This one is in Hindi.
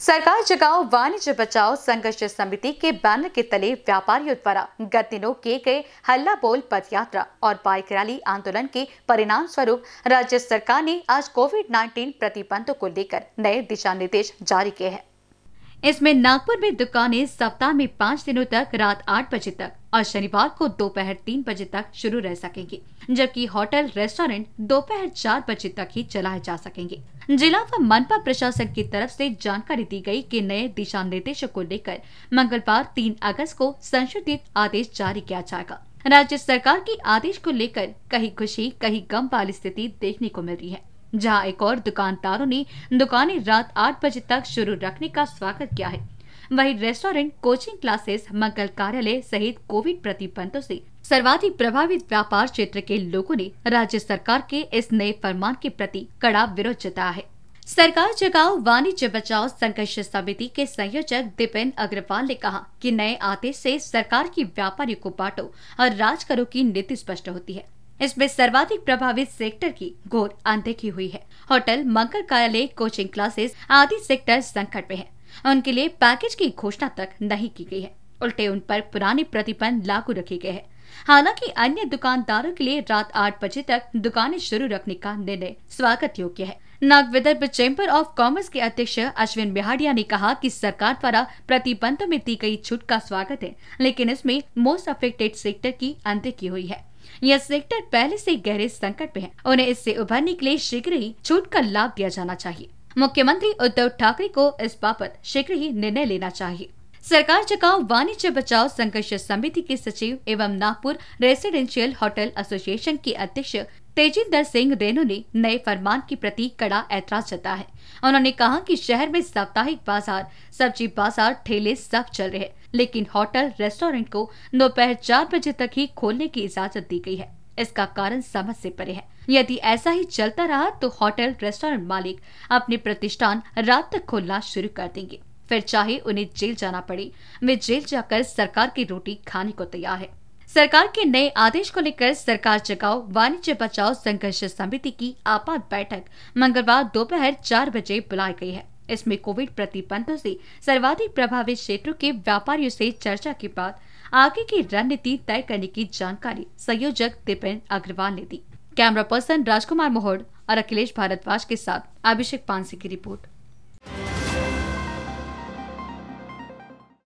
सरकार जगाओ वाणिज्य बचाओ संघर्ष समिति के बैनर के तले व्यापारियों द्वारा गत दिनों किए गए हल्ला बोल पद यात्रा और बाइक रैली आंदोलन के परिणाम स्वरूप राज्य सरकार ने आज कोविड 19 प्रतिबंधों को लेकर नए दिशा निर्देश जारी किए हैं इसमें नागपुर में दुकानें सप्ताह में पाँच दिनों तक रात आठ बजे तक और शनिवार को दोपहर तीन बजे तक शुरू रह सकेंगी जबकि होटल रेस्टोरेंट दोपहर चार बजे तक ही चलाए जा सकेंगे जिला व मनपा प्रशासन की तरफ से जानकारी दी गई कि नए दिशा निर्देशों को लेकर मंगलवार तीन अगस्त को संशोधित आदेश जारी किया जाएगा राज्य सरकार के आदेश को लेकर कहीं खुशी कहीं गम वाली स्थिति देखने को मिल रही है जहां एक और दुकानदारों ने दुकानें रात आठ बजे तक शुरू रखने का स्वागत किया है वहीं रेस्टोरेंट कोचिंग क्लासेस मंगल कार्यालय सहित कोविड प्रतिबंधों से सर्वाधिक प्रभावित व्यापार क्षेत्र के लोगों ने राज्य सरकार के इस नए फरमान के प्रति कड़ा विरोध जताया है सरकार जगाओ वाणिज्य बचाओ संघर्ष समिति के संयोजक दीपेन अग्रवाल ने कहा कि नए आदेश से सरकार की व्यापारियों को बांटो और राज करो की नीति स्पष्ट होती है इसमें सर्वाधिक प्रभावित सेक्टर की घोर अनदेखी हुई है होटल मंगल कार्यालय कोचिंग क्लासेस आदि सेक्टर संकट में है उनके लिए पैकेज की घोषणा तक नहीं की गई है उल्टे उन पर पुराने प्रतिबंध लागू रखे गए हैं हालांकि अन्य दुकानदारों के लिए रात आठ बजे तक दुकानें शुरू रखने का निर्णय स्वागत योग्य है Nag Vidarbha chamber of commerce के अध्यक्ष अश्विन बिहाड़िया ने कहा कि सरकार द्वारा प्रतिबंध में दी गई छूट का स्वागत है लेकिन इसमें मोस्ट अफेक्टेड सेक्टर की अनदेखी हुई है यह सेक्टर पहले से गहरे संकट में है उन्हें इससे उभरने के लिए शीघ्र ही छूट का लाभ दिया जाना चाहिए मुख्यमंत्री उद्धव ठाकरे को इस बाबत शीघ्र ही निर्णय लेना चाहिए सरकार जगाओ वाणिज्य बचाओ संघर्ष समिति के सचिव एवं नागपुर रेसिडेंशियल होटल एसोसिएशन के अध्यक्ष तेजिंदर सिंह रेनू ने नए फरमान की प्रति कड़ा ऐतराज जता है उन्होंने कहा कि शहर में साप्ताहिक बाजार सब्जी बाजार ठेले सब चल रहे हैं लेकिन होटल रेस्टोरेंट को दोपहर चार बजे तक ही खोलने की इजाजत दी गई है इसका कारण समझ से परे है यदि ऐसा ही चलता रहा तो होटल रेस्टोरेंट मालिक अपने प्रतिष्ठान रात तक खोलना शुरू कर देंगे फिर चाहे उन्हें जेल जाना पड़े वे जेल जाकर सरकार की रोटी खाने को तैयार है सरकार के नए आदेश को लेकर सरकार जगाओ वाणिज्य बचाओ संघर्ष समिति की आपात बैठक मंगलवार दोपहर चार बजे बुलाई गई है इसमें कोविड प्रतिबंधों से सर्वाधिक प्रभावित क्षेत्रों के व्यापारियों से चर्चा के बाद आगे की रणनीति तय करने की जानकारी संयोजक दीपेंद्र अग्रवाल ने दी कैमरा पर्सन राजकुमार मोहड़ और अखिलेश भारद्वाज के साथ अभिषेक पानसी की रिपोर्ट